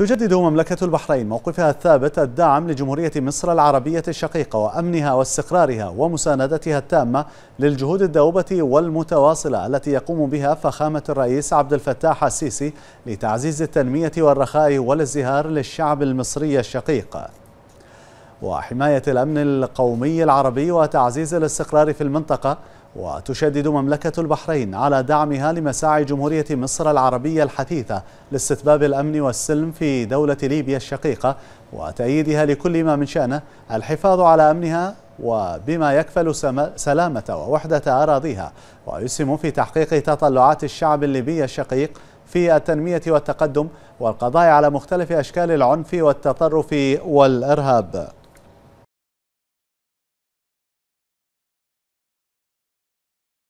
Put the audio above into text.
تجدد مملكة البحرين موقفها الثابت الدعم لجمهورية مصر العربية الشقيقة وأمنها واستقرارها ومساندتها التامة للجهود الدؤوبة والمتواصلة التي يقوم بها فخامة الرئيس عبد الفتاح السيسي لتعزيز التنمية والرخاء والازدهار للشعب المصري الشقيق وحماية الأمن القومي العربي وتعزيز الاستقرار في المنطقة وتشدد مملكة البحرين على دعمها لمساعي جمهورية مصر العربية الحثيثة لاستتباب الأمن والسلم في دولة ليبيا الشقيقة وتأييدها لكل ما من شأنه الحفاظ على أمنها وبما يكفل سلامة ووحدة أراضيها ويسهم في تحقيق تطلعات الشعب الليبي الشقيق في التنمية والتقدم والقضاء على مختلف أشكال العنف والتطرف والإرهاب